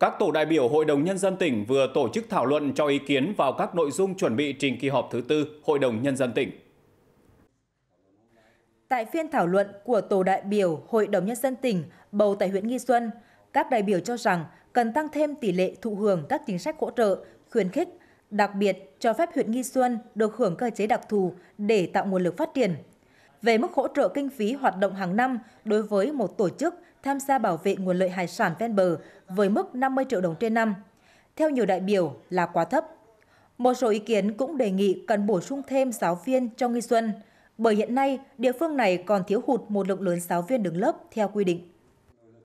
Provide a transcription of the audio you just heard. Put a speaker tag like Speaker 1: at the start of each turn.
Speaker 1: Các tổ đại biểu Hội đồng Nhân dân tỉnh vừa tổ chức thảo luận cho ý kiến vào các nội dung chuẩn bị trình kỳ họp thứ tư Hội đồng Nhân dân tỉnh.
Speaker 2: Tại phiên thảo luận của tổ đại biểu Hội đồng Nhân dân tỉnh bầu tại huyện Nghi Xuân, các đại biểu cho rằng cần tăng thêm tỷ lệ thụ hưởng các chính sách hỗ trợ, khuyến khích, đặc biệt cho phép huyện Nghi Xuân được hưởng cơ chế đặc thù để tạo nguồn lực phát triển, về mức hỗ trợ kinh phí hoạt động hàng năm đối với một tổ chức tham gia bảo vệ nguồn lợi hải sản ven bờ với mức 50 triệu đồng trên năm. Theo nhiều đại biểu là quá thấp. Một số ý kiến cũng đề nghị cần bổ sung thêm giáo viên cho nghi xuân, bởi hiện nay địa phương này còn thiếu hụt một lượng lớn giáo viên đứng lớp theo quy định.